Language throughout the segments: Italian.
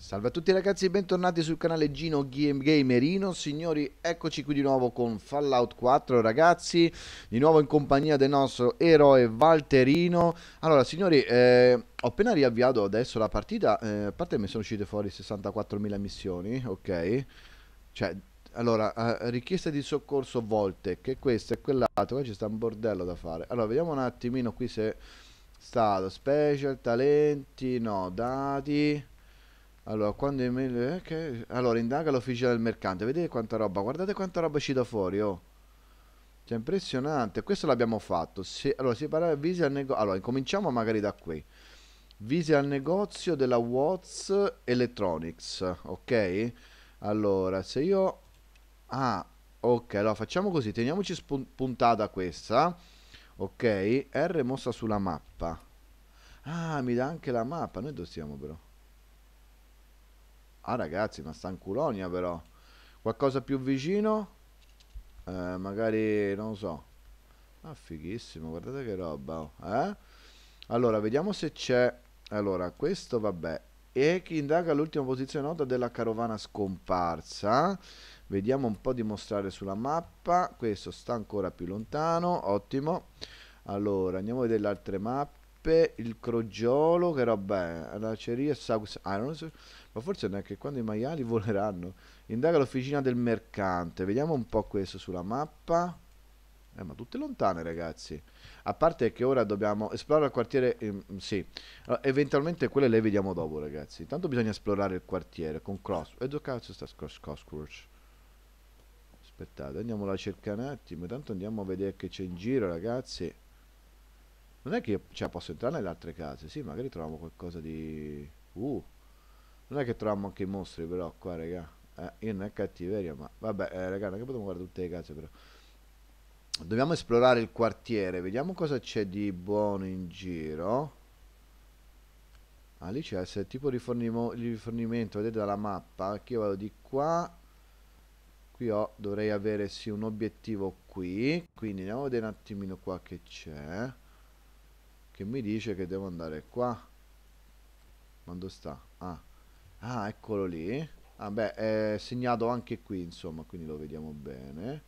Salve a tutti ragazzi e bentornati sul canale Gino Game Gamerino Signori eccoci qui di nuovo con Fallout 4 ragazzi Di nuovo in compagnia del nostro eroe Valterino Allora signori eh, ho appena riavviato adesso la partita eh, A parte che mi sono uscite fuori 64.000 missioni ok Cioè allora eh, richieste di soccorso volte Che questo e quell'altro Qua ci sta un bordello da fare Allora vediamo un attimino qui se Stato special, talenti, no, dati allora, quando è meglio... Eh, Allora, indaga l'officina del mercante. Vedete quanta roba, guardate quanta roba è uscita fuori, oh. Cioè, impressionante. Questo l'abbiamo fatto. Se... Allora, separare visi al negozio... Allora, incominciamo magari da qui. Visi al negozio della Watts Electronics, ok? Allora, se io... Ah, ok, allora facciamo così. Teniamoci puntata questa, ok? R mossa sulla mappa. Ah, mi dà anche la mappa. Noi dove siamo, però? Ah ragazzi, ma sta in Culonia però. Qualcosa più vicino? Eh, magari, non so. Ah, fighissimo, guardate che roba. Oh. Eh? Allora, vediamo se c'è... Allora, questo vabbè. E chi indaga l'ultima posizione nota della carovana scomparsa. Vediamo un po' di mostrare sulla mappa. Questo sta ancora più lontano, ottimo. Allora, andiamo a vedere le altre mappe. Peppe, il crogiolo, che roba è? L'aceria South Irons, ma forse neanche quando i maiali voleranno. Indaga l'officina del mercante, vediamo un po' questo sulla mappa. Eh, ma tutte lontane, ragazzi. A parte che ora dobbiamo esplorare il quartiere. Ehm, sì, allora, eventualmente quelle le vediamo dopo, ragazzi. Intanto bisogna esplorare il quartiere con Cross. E eh, dove cazzo sta Cross Aspettate, andiamola a cercare un attimo. Intanto andiamo a vedere che c'è in giro, ragazzi. Non è che io, cioè, posso entrare nelle altre case. Sì, magari troviamo qualcosa di... Uh. Non è che troviamo anche i mostri però qua, raga. Eh, io non è cattiveria, ma... Vabbè, eh, raga, non è che potremmo guardare tutte le case però. Dobbiamo esplorare il quartiere. Vediamo cosa c'è di buono in giro. Ah, lì c'è il tipo di rifornimento, vedete dalla mappa. Che io vado di qua. Qui ho, dovrei avere sì un obiettivo qui. Quindi andiamo a vedere un attimino qua che c'è che mi dice che devo andare qua quando sta? Ah. ah, eccolo lì vabbè ah, è segnato anche qui insomma quindi lo vediamo bene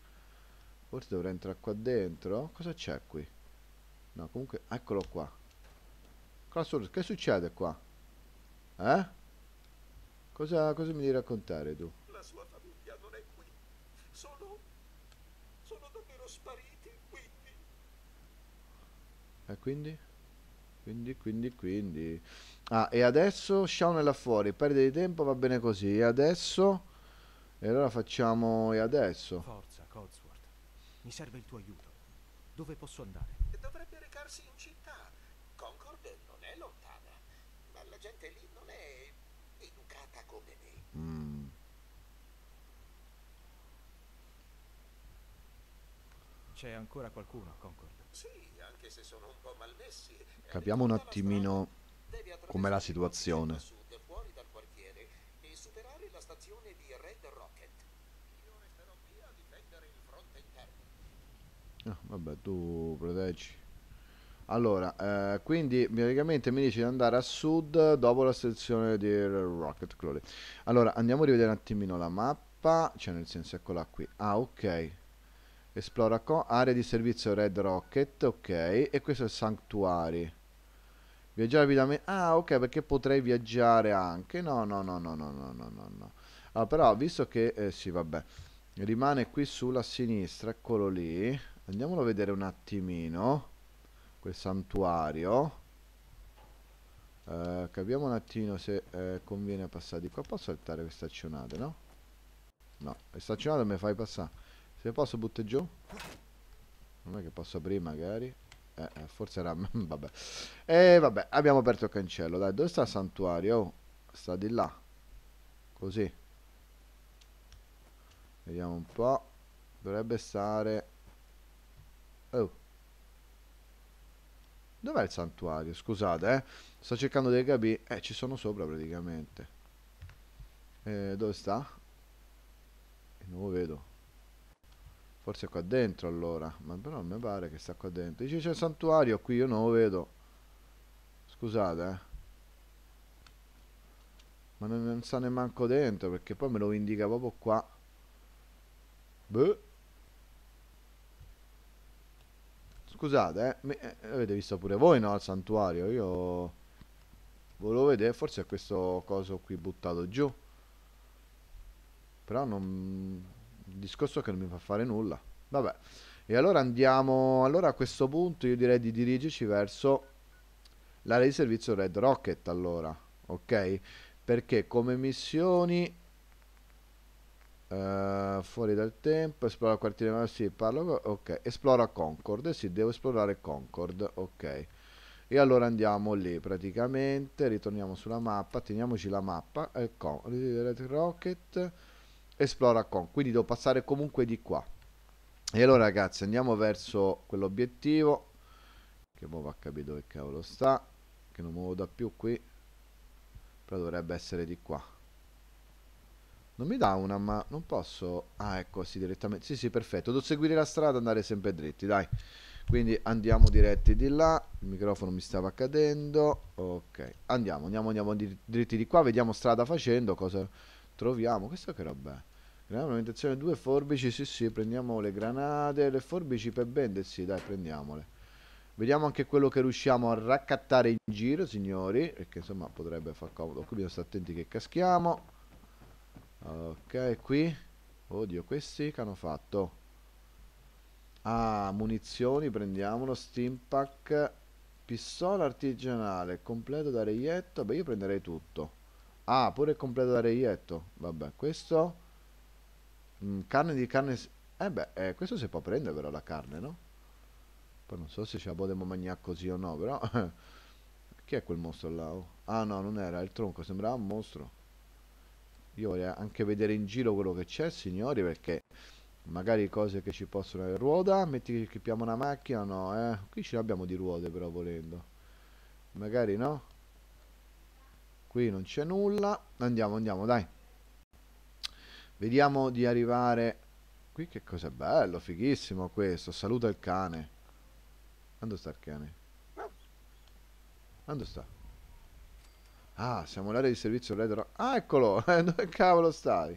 forse dovrei entrare qua dentro cosa c'è qui? no comunque eccolo qua che succede qua? eh? cosa, cosa mi devi raccontare tu? la sua famiglia non è qui sono sono davvero spariti quindi e quindi? Quindi, quindi, quindi. Ah, e adesso Shaun è là fuori, perde di tempo, va bene così. E adesso... E allora facciamo... E adesso? Forza, Codsworth. Mi serve il tuo aiuto. Dove posso andare? Dovrebbe recarsi in città. Concord non è lontana, ma la gente lì non è educata come me. Mm. C'è ancora qualcuno a Concord? Sì, anche se sono un po' malmessi. Capiamo un attimino com'è la situazione. Ah, vabbè, tu proteggi. Allora, eh, quindi praticamente mi dici di andare a sud dopo la sezione di Rocket Glory. Allora, andiamo a rivedere un attimino la mappa. Cioè, nel senso, eccola qui. Ah, ok. Esplora con area di servizio Red Rocket, ok. E questo è il Sanctuary. Viaggiare rapidamente. Ah, ok, perché potrei viaggiare anche. No, no, no, no, no, no, no, no. Ah, però, visto che... Eh, sì, vabbè. Rimane qui sulla sinistra, eccolo lì. Andiamolo a vedere un attimino. Quel santuario. Eh, capiamo un attimo se eh, conviene passare di qua. Posso saltare questa accionata, no? No, questa accionata mi fai passare. Se posso buttare giù? Non è che posso aprire magari. Eh, eh forse era... vabbè. E eh, vabbè, abbiamo aperto il cancello. Dai, dove sta il santuario? sta di là. Così. Vediamo un po'. Dovrebbe stare... Oh. Dov'è il santuario? Scusate, eh. Sto cercando dei gabi. Eh, ci sono sopra praticamente. Eh, dove sta? Non lo vedo. Forse qua dentro allora. Ma però mi pare che sta qua dentro. Dice c'è il santuario qui, io non lo vedo. Scusate, eh. Ma non, non sta neanche dentro perché poi me lo indica proprio qua. Beh. Scusate, eh. Mi, eh, avete visto pure voi, no? Al santuario. Io volevo vedere, forse è questo coso qui buttato giù. Però non discorso che non mi fa fare nulla. Vabbè. E allora andiamo... Allora a questo punto io direi di dirigerci verso l'area di servizio Red Rocket, allora. Ok? Perché come missioni... Uh, fuori dal tempo esploro il quartiere ma sì parlo ok esploro Concord si sì devo esplorare Concord ok e allora andiamo lì praticamente ritorniamo sulla mappa teniamoci la mappa ecco Red Rocket esplora con quindi devo passare comunque di qua e allora ragazzi andiamo verso quell'obiettivo che poi va a capire dove cavolo sta che non muovo da più qui però dovrebbe essere di qua non mi dà una ma non posso ah ecco sì direttamente sì sì perfetto devo seguire la strada andare sempre dritti dai quindi andiamo diretti di là il microfono mi stava cadendo ok andiamo andiamo andiamo dritti di qua vediamo strada facendo cosa troviamo questo che roba è Alimentazione 2, forbici, sì sì, prendiamo le granate, le forbici per bendersi, dai prendiamole. Vediamo anche quello che riusciamo a raccattare in giro, signori, perché insomma potrebbe far comodo. Qui bisogna stare attenti che caschiamo. Ok, qui. Oddio, questi che hanno fatto? Ah, munizioni, prendiamolo, steampack, pistola artigianale, completo da reietto, beh io prenderei tutto. Ah, pure completo da reietto, vabbè, questo... Mm, carne di carne... Eh beh, eh, questo si può prendere però la carne, no? Poi non so se ce la potremmo mangiare così o no, però... Chi è quel mostro là? Oh. Ah no, non era, il tronco, sembrava un mostro. Io vorrei anche vedere in giro quello che c'è, signori, perché magari cose che ci possono avere ruota, metti che equipiamo una macchina, no, eh. Qui ce l'abbiamo di ruote però volendo. Magari no. Qui non c'è nulla. Andiamo, andiamo, dai. Vediamo di arrivare... Qui che cosa è bello, fighissimo questo. Saluta il cane. Quando sta il cane? Dove sta? Ah, siamo l'area di servizio Red Ah, eccolo! Dove cavolo stai?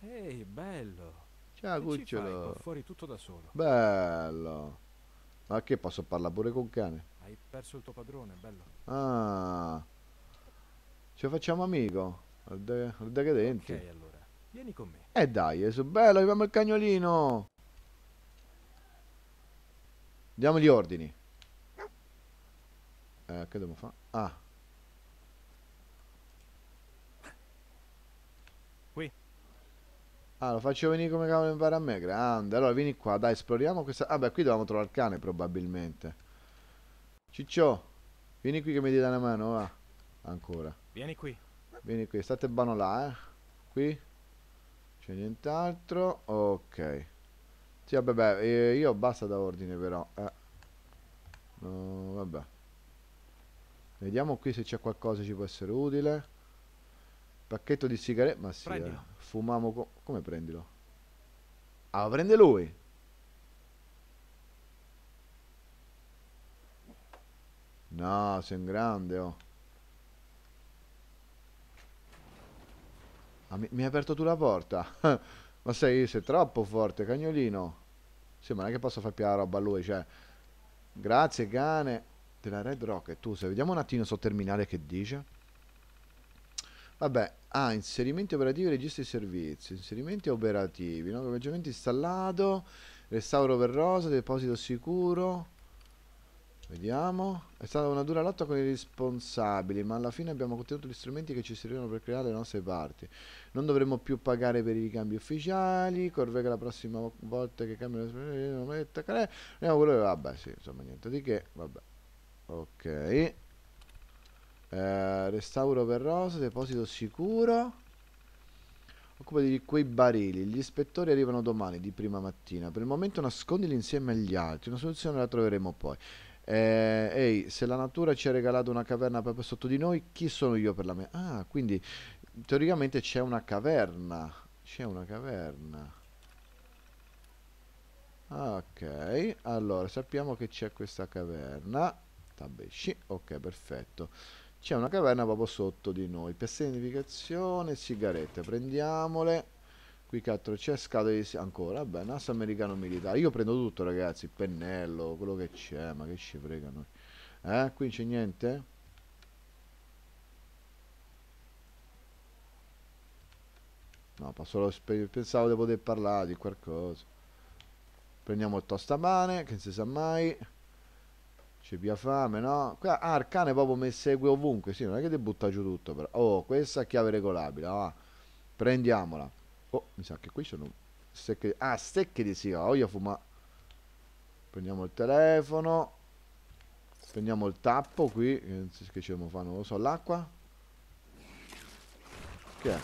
Ehi, bello! Ciao, cucciolo! fuori tutto da solo. Bello! Ma che posso parlare pure con cane? Hai perso il tuo padrone, bello. Ah! Ci facciamo amico? Al decadente. Ok, allora. Vieni con me. E eh dai, Gesù bello, abbiamo il cagnolino. Diamo gli ordini. Eh, che dobbiamo fare? Ah. Qui. Ah, lo faccio venire come cavolo impara a me, grande. Allora, vieni qua, dai, esploriamo questa... Ah, beh, qui dovevamo trovare il cane, probabilmente. Ciccio, vieni qui che mi dai una mano, va. Ancora. Vieni qui. Vieni qui, state bano là, eh. Qui. C'è nient'altro? Ok. Sì, vabbè, eh, io basta da ordine però. Eh. No, vabbè. Vediamo qui se c'è qualcosa che ci può essere utile. Pacchetto di sigarette. Ma sì, eh. fumiamo. Co come prendilo? Ah, prende lui. No, sei un grande, oh. Ah, mi, mi, hai aperto tu la porta? ma sei, sei, troppo forte, cagnolino. Sì, ma non è che posso far più la roba a lui, cioè... Grazie, cane. Della Red Rocket. Tu, se vediamo un attimo sul terminale che dice. Vabbè. Ah, inserimenti operativi, registri e servizi. Inserimenti operativi. No? Equipaggiamento installato. Restauro per rosa, deposito sicuro. Vediamo. È stata una dura lotta con i responsabili, ma alla fine abbiamo ottenuto gli strumenti che ci servivano per creare le nostre parti. Non dovremo più pagare per i ricambi ufficiali. Corvega la prossima volta che cambiano le eh, non mi attaccare. Andiamo quello che... Vabbè, sì, insomma, niente di che. Vabbè. Ok. Eh, restauro per rosa, deposito sicuro. Occupa di quei barili. Gli ispettori arrivano domani di prima mattina. Per il momento nascondili insieme agli altri. Una soluzione la troveremo poi eh, ehi, se la natura ci ha regalato una caverna proprio sotto di noi, chi sono io per la mia? Ah, quindi teoricamente c'è una caverna. C'è una caverna. Ok, allora sappiamo che c'è questa caverna. Tabesci, ok, perfetto. C'è una caverna proprio sotto di noi. di significazione, sigarette, prendiamole qui 4 c'è scatole di ancora bene asso americano militare io prendo tutto ragazzi pennello quello che c'è ma che ci frega noi eh qui c'è niente no solo pensavo di poter parlare di qualcosa prendiamo il tostamane che non si sa mai c'è via fame, no? Qua, ah, il cane proprio mi segue ovunque, sì, non è che devo buttare giù tutto, però. Oh, questa è chiave regolabile, va. Ah, prendiamola. Oh, mi sa che qui sono secchi... Ah, secchi di sera, voglio fumare. Prendiamo il telefono. Prendiamo il tappo qui, che ce lo fanno, non lo so, l'acqua. Che è?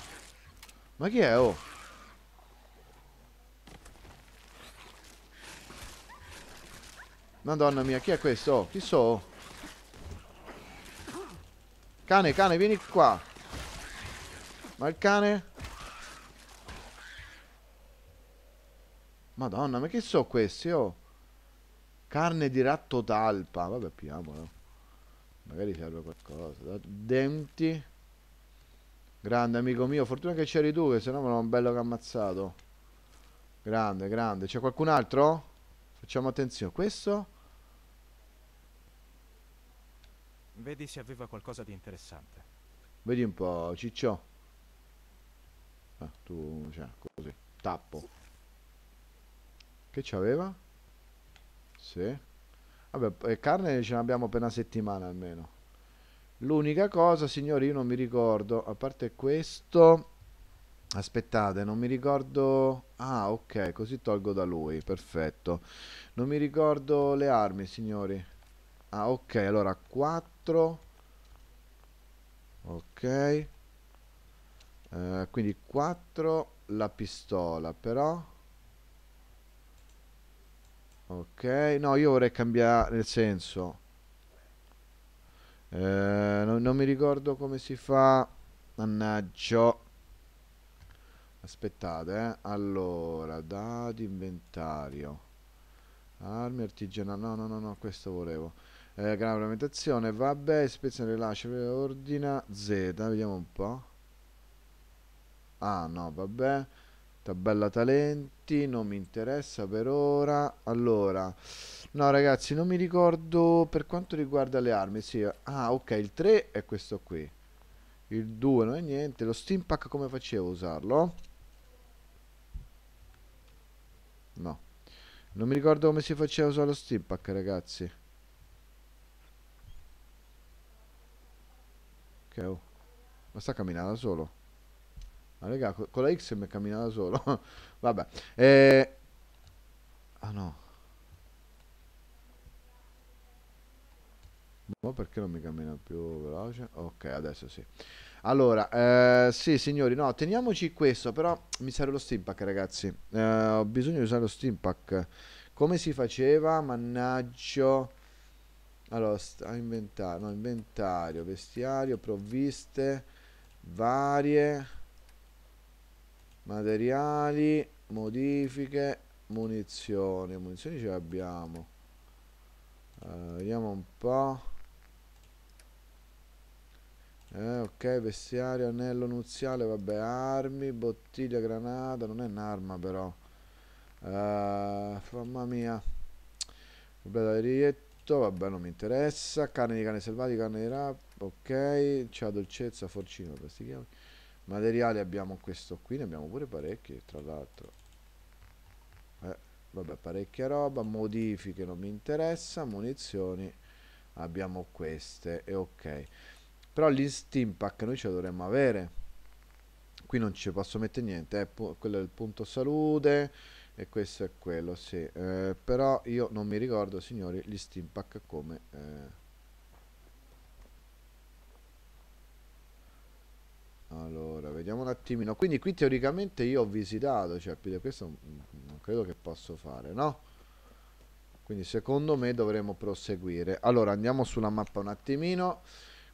Ma chi è, oh? Madonna mia, chi è questo? Oh, chi so? Cane, cane, vieni qua. Ma il cane? Madonna, ma che so questi, oh? Carne di ratto talpa. Vabbè, piamolo. Magari serve qualcosa. Denti. Grande amico mio, fortuna che c'eri tu, che sennò me l'ho un bello ammazzato. Grande, grande. C'è qualcun altro? Facciamo attenzione. Questo? Vedi se aveva qualcosa di interessante. Vedi un po', ciccio. Ah, tu, cioè, così. Tappo. Che c'aveva? Sì. Vabbè, eh, carne ce l'abbiamo per una settimana almeno. L'unica cosa, signori, io non mi ricordo, a parte questo... Aspettate, non mi ricordo... Ah, ok, così tolgo da lui, perfetto. Non mi ricordo le armi, signori. Ah, ok, allora 4... Ok. Uh, quindi 4 la pistola, però ok no io vorrei cambiare nel senso eh, non, non, mi ricordo come si fa mannaggia aspettate eh. allora dati inventario armi artigianali no no no no questo volevo eh, grave lamentazione vabbè ispezione rilascio ordina Z vediamo un po' ah no vabbè tabella talenti non mi interessa per ora allora no ragazzi non mi ricordo per quanto riguarda le armi sì. ah ok il 3 è questo qui il 2 non è niente lo steampack come facevo a usarlo no non mi ricordo come si faceva a usare lo steampack ragazzi ok oh. ma sta camminando solo ma raga, con la X mi camminava solo. Vabbè. Eh... Ah no. Ma perché non mi cammina più veloce? Ok, adesso sì. Allora, eh, sì signori, no, teniamoci questo, però mi serve lo steampack ragazzi. Eh, ho bisogno di usare lo steampack. Come si faceva? Mannaggio. Allora, ah, inventario, no, inventario, vestiario, provviste, varie materiali modifiche munizioni munizioni ce l'abbiamo allora, vediamo un po' eh, ok vestiario anello nuziale vabbè armi bottiglia granata non è un'arma però eh, mamma mia vabbè rietto vabbè non mi interessa carne di cane selvatico carne di rap ok c'ha dolcezza forcino questi chiami materiali abbiamo questo qui ne abbiamo pure parecchi tra l'altro eh, vabbè parecchia roba modifiche non mi interessa munizioni abbiamo queste e ok però gli steam pack noi ce dovremmo avere qui non ci posso mettere niente eh, quello è il punto salute e questo è quello sì eh, però io non mi ricordo signori gli steam pack come eh, vediamo un attimino. Quindi qui teoricamente io ho visitato, cioè questo non credo che posso fare, no? Quindi secondo me dovremmo proseguire. Allora andiamo sulla mappa un attimino.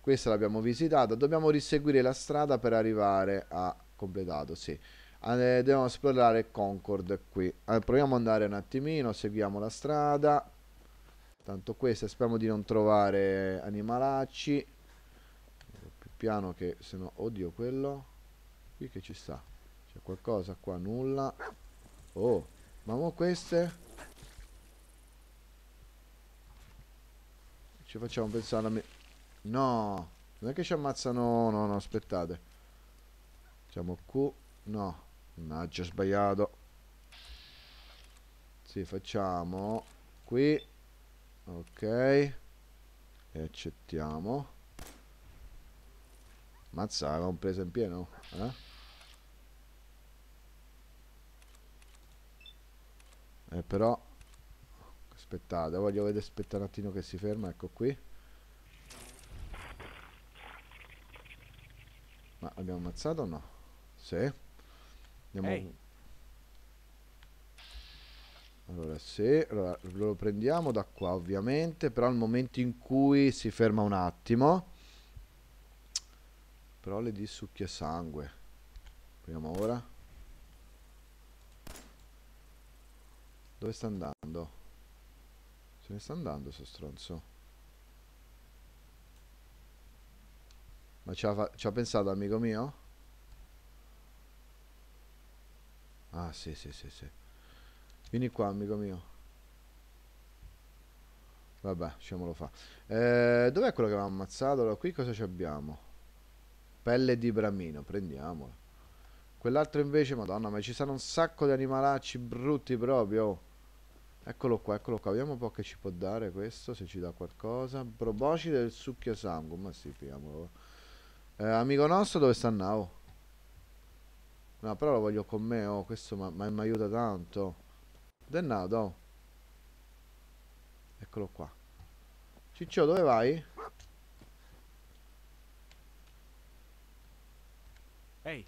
Questa l'abbiamo visitata. Dobbiamo riseguire la strada per arrivare a completato, sì. Eh, dobbiamo esplorare Concord qui. Eh, proviamo ad andare un attimino, seguiamo la strada. Tanto questa, speriamo di non trovare animalacci piano che se no oddio quello qui che ci sta c'è qualcosa qua nulla oh ma mo queste ci facciamo pensare a me no non è che ci ammazzano no no aspettate facciamo Q no mannaggia sbagliato si sì, facciamo qui ok e accettiamo mazza un presa in pieno eh eh, però aspettate voglio vedere aspetta un attimo che si ferma ecco qui ma l'abbiamo ammazzato o no? Sì. andiamo hey. allora sì allora, lo prendiamo da qua ovviamente però al momento in cui si ferma un attimo però le di succhia sangue vediamo ora Dove sta andando? Se ne sta andando sto stronzo. Ma ci ha, ci ha pensato amico mio? Ah sì sì sì sì. Vieni qua amico mio. Vabbè, lasciamolo fa. Eh, Dov'è quello che avevamo ammazzato? Allora, qui cosa ci abbiamo? Pelle di bramino, prendiamola. Quell'altro invece, madonna, ma ci sono un sacco di animalacci brutti proprio. Eccolo qua, eccolo qua. Vediamo un po' che ci può dare questo, se ci dà qualcosa. Proboscide del succhio sangue, ma sì, pigliamolo. Eh, amico nostro, dove sta Nao? No, però lo voglio con me, oh, questo mi aiuta tanto. Dove è Eccolo qua. Ciccio, dove vai? Ehi, hey.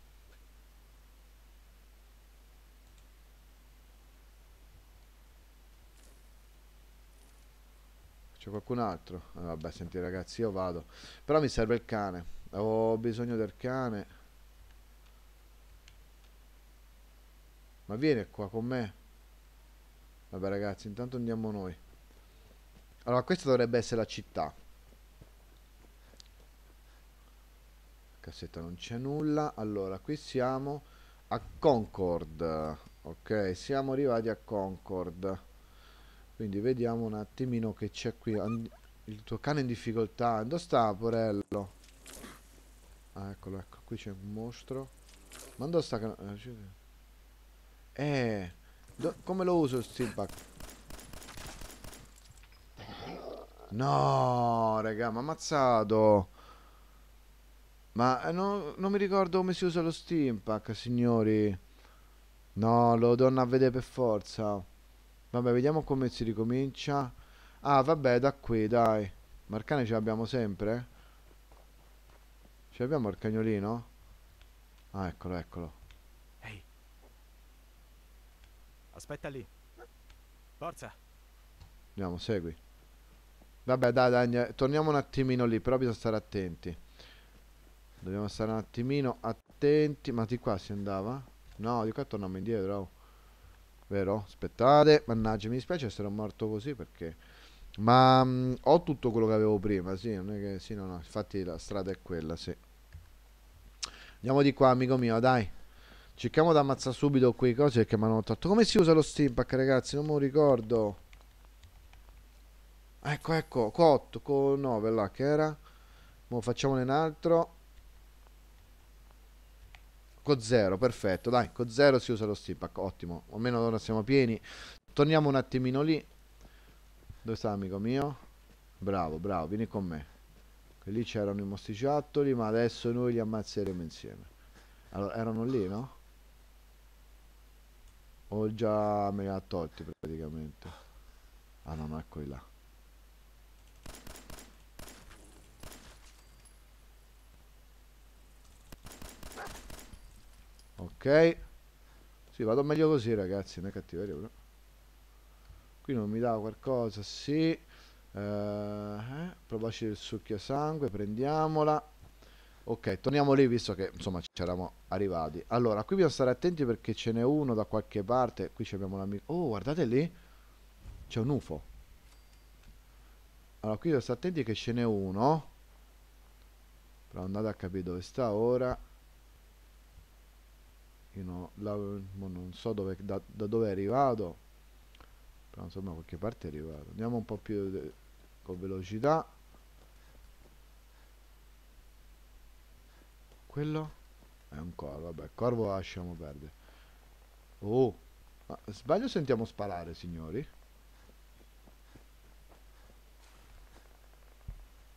C'è qualcun altro? Eh, vabbè, senti ragazzi, io vado. Però mi serve il cane. Ho bisogno del cane. Ma vieni qua con me. Vabbè ragazzi, intanto andiamo noi. Allora, questa dovrebbe essere la città. Cassetta non c'è nulla. Allora, qui siamo a Concord. Ok, siamo arrivati a Concord quindi vediamo un attimino che c'è qui il tuo cane in difficoltà dove sta porello ah, eccolo ecco qui c'è un mostro ma dove sta eh, eh do come lo uso il steampack no raga mi ha ammazzato ma eh, no, non mi ricordo come si usa lo steampack signori no lo torno a vedere per forza Vabbè, vediamo come si ricomincia. Ah, vabbè, da qui, dai. Marcane ce l'abbiamo sempre? Ce l'abbiamo il cagnolino? Ah, eccolo, eccolo. Ehi. Aspetta lì. Forza. Andiamo, segui. Vabbè, dai, dai, torniamo un attimino lì, però bisogna stare attenti. Dobbiamo stare un attimino attenti. Ma di qua si andava? No, di qua torniamo indietro. Oh vero? Aspettate, mannaggia, mi dispiace essere morto così perché... Ma mh, mm, ho tutto quello che avevo prima, sì, non è che... Sì, no, no, infatti la strada è quella, sì. Andiamo di qua, amico mio, dai. Cerchiamo di ammazzare subito quei cose perché mi hanno tolto. Come si usa lo steampack, ragazzi? Non me lo ricordo. Ecco, ecco, cotto, con 9 là, che era? Mo facciamone un altro. Con zero, perfetto, dai, con zero si usa lo steam pack, ottimo, almeno ora siamo pieni. Torniamo un attimino lì. Dove sta l'amico mio? Bravo, bravo, vieni con me. Che lì c'erano i mosticiattoli, ma adesso noi li ammazzeremo insieme. Allora, erano lì, no? O già me li ha tolti praticamente. Ah no, no, eccoli là. ok sì vado meglio così ragazzi non è cattiveria però qui non mi dà qualcosa sì uh, eh, eh provaci il succhio sangue prendiamola ok torniamo lì visto che insomma ci eravamo arrivati allora qui bisogna stare attenti perché ce n'è uno da qualche parte qui abbiamo l'amico oh guardate lì c'è un UFO allora qui bisogna stare attenti che ce n'è uno però andate a capire dove sta ora io no, la, non so dove, da, da, dove è arrivato però insomma da qualche parte è arrivato andiamo un po' più de, eh, con velocità quello è un corvo vabbè corvo lasciamo perdere oh ma sbaglio sentiamo sparare signori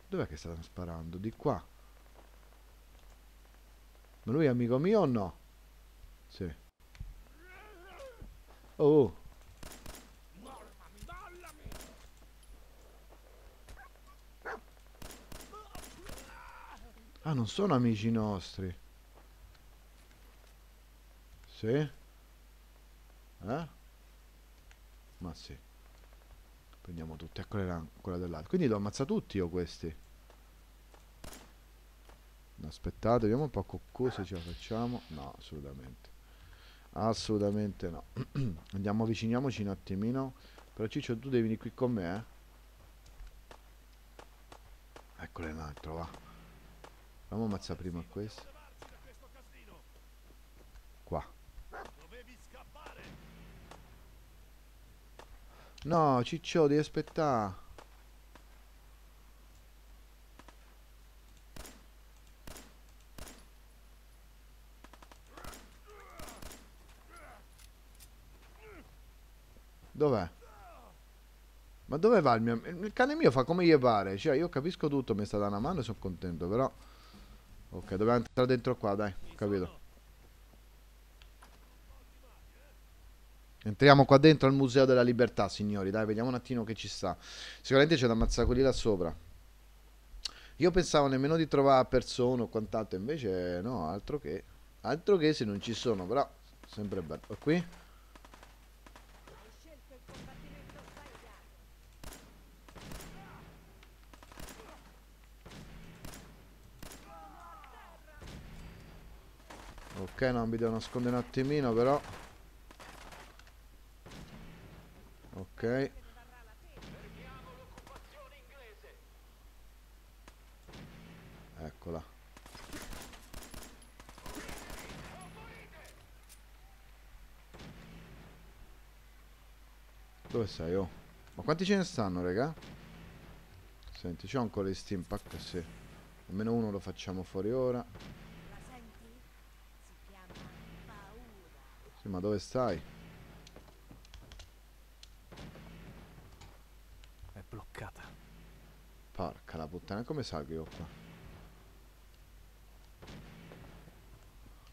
dov'è che stanno sparando di qua ma lui è amico mio o no? Sì. Oh. Ah, non sono amici nostri. Sì? Eh? Ma sì. Prendiamo tutti, eccola quella dell'altro. Quindi lo ammazza tutti io questi. Aspettate, vediamo un po' cosa ce la facciamo. No, assolutamente. Assolutamente no. Andiamo, avviciniamoci un attimino. Però Ciccio, tu devi venire qui con me, eh? Eccolo un altro, va. Andiamo ammazzare prima questo. Qua. No, Ciccio, devi aspettare. Dov'è? Ma dove va il mio... Il cane mio fa come gli pare. Cioè, io capisco tutto, mi sta dando una mano e sono contento, però... Ok, dobbiamo entrare dentro qua, dai. Ho capito. Entriamo qua dentro al Museo della Libertà, signori. Dai, vediamo un attimo che ci sta. Sicuramente c'è da ammazzare quelli là sopra. Io pensavo nemmeno di trovare persone o quant'altro, invece no, altro che... Altro che se non ci sono, però... Sempre bello. E qui? Ok, no, mi devo nascondere un attimino però. Ok. Eccola. Dove sei, oh? Ma quanti ce ne stanno, raga? Senti, c'ho ancora gli steampack? Sì. Almeno uno lo facciamo fuori ora. Sì, ma dove stai? È bloccata. Porca la puttana, come salgo io qua?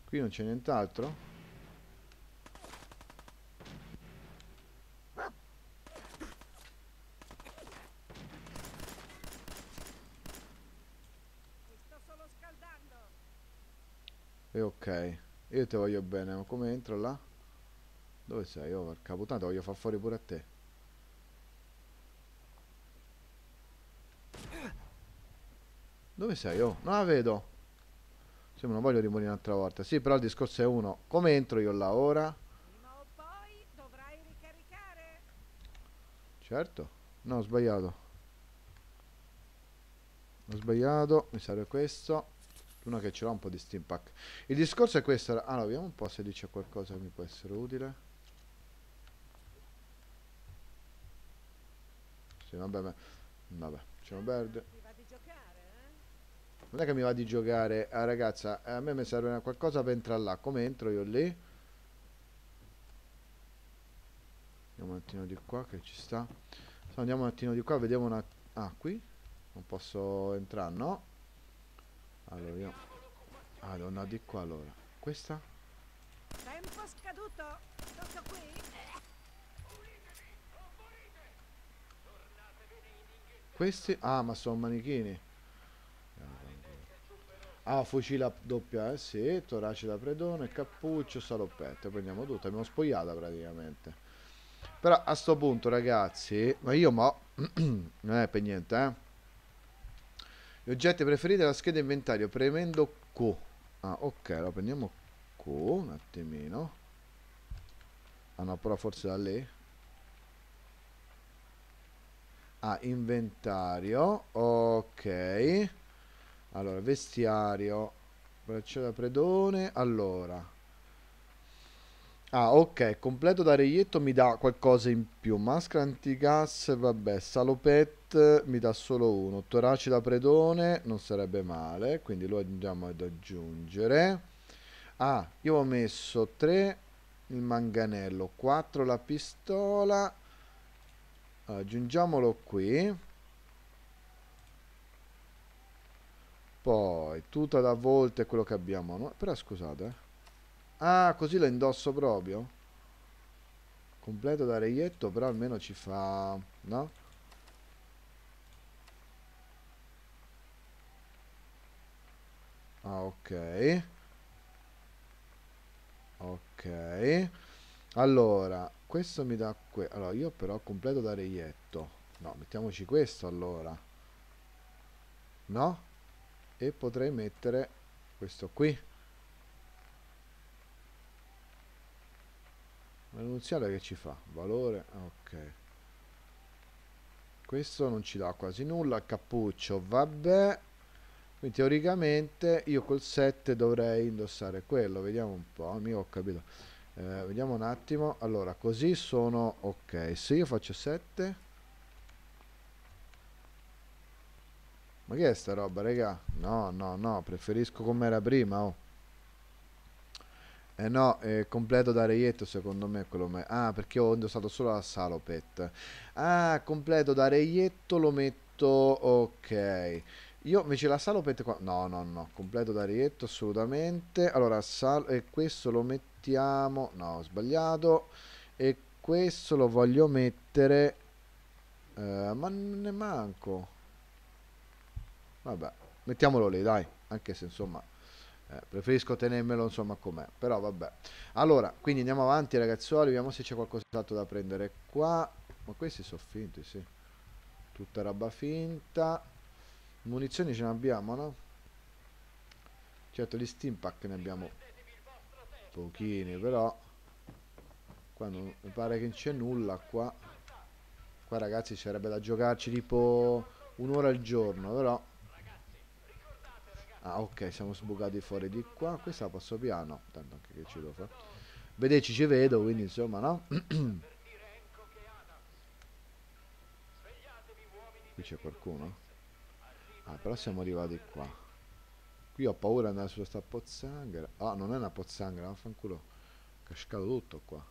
Qui non c'è nient'altro? Io ti voglio bene, ma come entro là? Dove sei? Oh, porca puttana, te voglio far fuori pure a te. Dove sei? Oh, non la vedo. Sì, ma non voglio rimanere un'altra volta. Sì, però il discorso è uno. Come entro io là ora? Certo. No, ho sbagliato. Ho sbagliato, mi serve questo l'uno che ce l'ha un po' di steampack il discorso è questo allora vediamo un po' se dice qualcosa che mi può essere utile sì vabbè vabbè c'è un bird non è che mi va di giocare ah, ragazza a me mi serve qualcosa per entrare là come entro io lì andiamo un attimo di qua che ci sta andiamo un attimo di qua vediamo una ah qui non posso entrare no allora io... Vado ah, no, di qua allora. Questa? Tempo scaduto. Tutto qui? Questi? Ah, ma sono manichini. Ah, fucile a doppia, eh sì, torace da predone, cappuccio, saloppetto, prendiamo tutto, abbiamo spogliata praticamente. Però a sto punto ragazzi, ma io ma... non è per niente eh gli oggetti preferiti della scheda inventario, premendo Q. Ah, ok, allora prendiamo Q un attimino. Ah no, però forse da lì. Ah, inventario. Ok. Allora, vestiario. da predone. Allora. Ah, ok. Completo da reietto mi dà qualcosa in più. Maschera antigas, vabbè. Salopetto mi dà solo uno. Torace da predone non sarebbe male, quindi lo andiamo ad aggiungere. Ah, io ho messo 3 il manganello, 4 la pistola. Aggiungiamolo qui. Poi, tuta da volte è quello che abbiamo. No? Però scusate. Ah, così la indosso proprio? Completo da reietto, però almeno ci fa... No? Ah, ok. Ok. Allora, questo mi dà... Que allora, io però completo da reietto. No, mettiamoci questo allora. No? E potrei mettere questo qui. L'annunziale che ci fa? Valore? Ok. Questo non ci dà quasi nulla. Cappuccio, vabbè quindi teoricamente io col 7 dovrei indossare quello vediamo un po' amico ho capito eh, vediamo un attimo allora così sono ok se io faccio 7 ma che è sta roba raga no no no preferisco come era prima oh eh no, è completo da reietto secondo me quello me Ah, perché ho indossato solo la salopet. Ah, completo da reietto lo metto... Ok. Io invece la sala lo qua. No, no, no. Completo da d'arietto, assolutamente. Allora, sal... e questo lo mettiamo... No, ho sbagliato. E questo lo voglio mettere... Eh, ma ne manco. Vabbè, mettiamolo lì, dai. Anche se, insomma, eh, preferisco tenermelo, insomma, com'è. Però, vabbè. Allora, quindi andiamo avanti, ragazzuoli. Vediamo se c'è qualcos'altro da prendere qua. Ma questi sono finti, sì. Tutta roba finta Munizioni ce ne abbiamo, no? Certo, gli pack ne abbiamo pochini, però qua non mi pare che non c'è nulla qua. Qua ragazzi sarebbe da giocarci tipo un'ora al giorno, però Ah, ok, siamo sbucati fuori di qua. Questa la posso piano. Tanto anche che ci devo fare. Vedeci ci vedo, quindi insomma, no? Qui c'è qualcuno? Ah, però siamo arrivati qua. Qui ho paura di andare su questa pozzanghera. Ah, non è una pozzanghera, vaffanculo. È cascato tutto qua.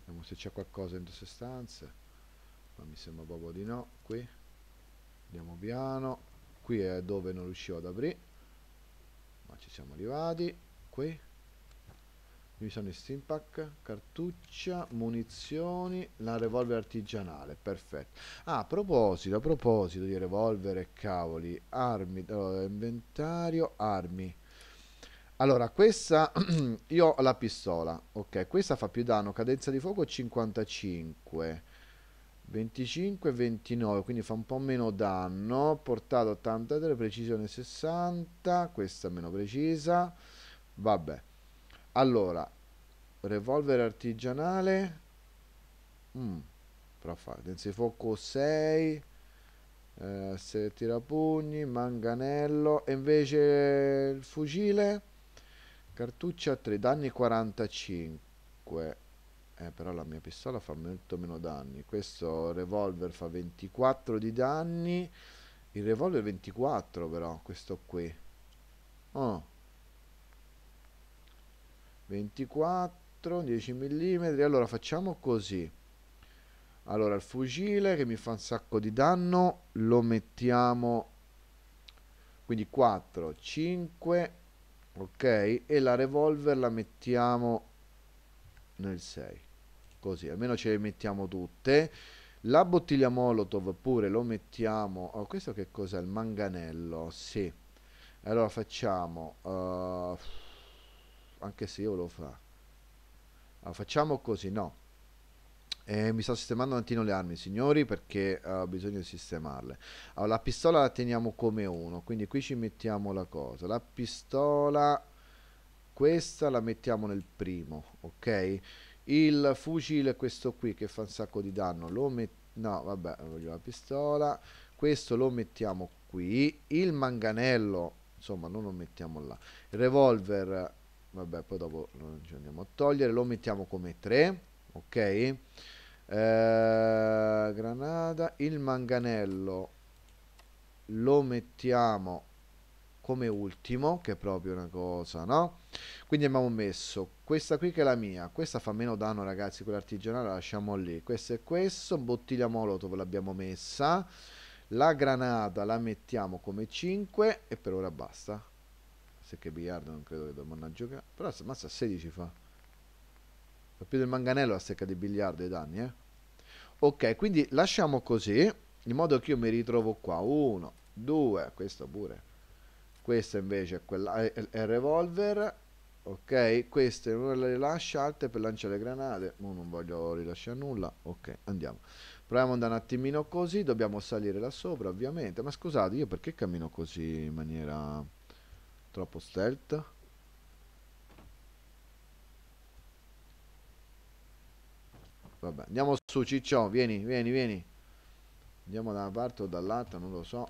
Vediamo se c'è qualcosa in queste stanze. Ma mi sembra proprio di no. Qui. Andiamo piano. Qui è dove non riuscivo ad aprire. Ma ci siamo arrivati. Qui mi sono i pack, cartuccia munizioni la revolver artigianale perfetto ah, a proposito a proposito di revolver e cavoli armi allora, eh, inventario armi allora, questa io ho la pistola, ok, questa fa più danno, cadenza di fuoco 55, 25 29, quindi fa un po' meno danno, portata 83, precisione 60, questa meno precisa, vabbè. Allora, revolver artigianale. Mm, però fa, fuoco 6. Eh, se tirapugni, manganello. E invece il fucile. Cartuccia 3, danni 45. Eh, però la mia pistola fa molto meno danni. Questo revolver fa 24 di danni. Il revolver 24 però, questo qui. Oh. 24 10 mm allora facciamo così allora il fucile che mi fa un sacco di danno lo mettiamo quindi 4 5 ok e la revolver la mettiamo nel 6 così almeno ce le mettiamo tutte la bottiglia molotov pure lo mettiamo oh, questo che cos'è il manganello sì allora facciamo uh, anche se io lo fa. Allora, facciamo così, no. Eh, mi sto sistemando un attimo le armi, signori, perché eh, ho uh, bisogno di sistemarle. Allora, la pistola la teniamo come uno, quindi qui ci mettiamo la cosa. La pistola, questa la mettiamo nel primo, ok? Il fucile, questo qui, che fa un sacco di danno, lo No, vabbè, voglio la pistola. Questo lo mettiamo qui. Il manganello, insomma, non lo mettiamo là. Il revolver vabbè poi dopo non ci andiamo a togliere lo mettiamo come 3 ok eh, granata il manganello lo mettiamo come ultimo che è proprio una cosa no quindi abbiamo messo questa qui che è la mia questa fa meno danno ragazzi quella artigianale la lasciamo lì questo è questo bottiglia molotov l'abbiamo messa la granata la mettiamo come 5 e per ora basta se che biliardo non credo che dobbiamo a giocare però mazza 16 fa fa più del manganello la secca di biliardo i danni eh ok quindi lasciamo così in modo che io mi ritrovo qua uno due questo pure questo invece è, quella, è, è revolver ok questo non le rilascia alte per lanciare le granate no, non voglio rilasciare nulla ok andiamo proviamo ad andare un attimino così dobbiamo salire là sopra ovviamente ma scusate io perché cammino così in maniera troppo stealth vabbè andiamo su ciccio vieni vieni vieni andiamo da una parte o dall'altra non lo so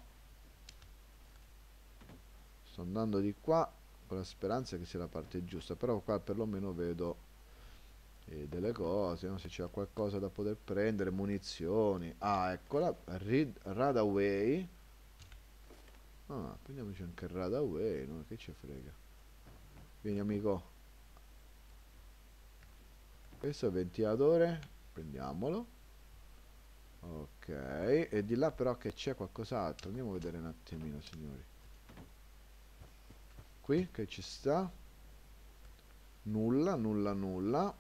sto andando di qua con la speranza che sia la parte giusta però qua perlomeno vedo eh, delle cose, no? se c'è qualcosa da poter prendere, munizioni. Ah, eccola, Read, Radaway. Ah, prendiamoci anche il Radaway, no? Che ci frega. Vieni amico. Questo è ventilatore, prendiamolo. Ok, e di là però che c'è qualcos'altro. Andiamo a vedere un attimino, signori. Qui che ci sta? Nulla, nulla, nulla.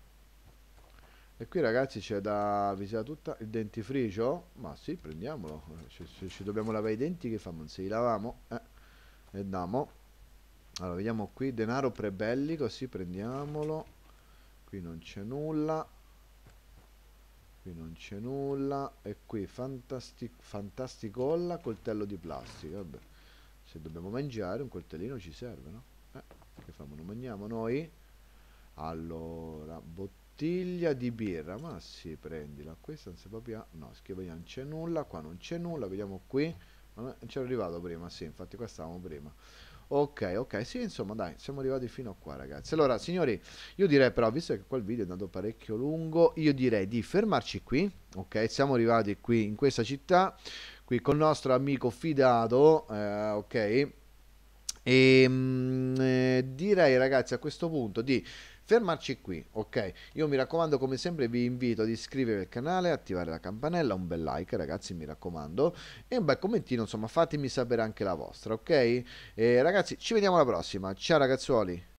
E qui ragazzi c'è da visitare tutta il dentifricio? Ma sì, prendiamolo. Se, se ci dobbiamo lavare i denti che famo? Se li lavamo? Eh, e damo. Allora, vediamo qui, denaro prebellico, sì, prendiamolo. Qui non c'è nulla. Qui non c'è nulla. E qui fantastic, fantasticolla, coltello di plastica. Vabbè. Se dobbiamo mangiare un coltellino ci serve, no? Eh, che famo? Non mangiamo noi? Allora, bottone bottiglia di birra ma sì prendila questa non si proprio no scrivo non c'è nulla qua non c'è nulla vediamo qui c'era arrivato prima sì infatti qua stavamo prima ok ok sì insomma dai siamo arrivati fino a qua ragazzi allora signori io direi però visto che quel video è andato parecchio lungo io direi di fermarci qui ok siamo arrivati qui in questa città qui il nostro amico fidato eh, ok e ehm, mh, eh, direi ragazzi a questo punto di fermarci qui, ok? Io mi raccomando come sempre vi invito ad iscrivervi al canale, attivare la campanella, un bel like ragazzi mi raccomando e un bel commentino insomma fatemi sapere anche la vostra, ok? E ragazzi ci vediamo alla prossima, ciao ragazzuoli!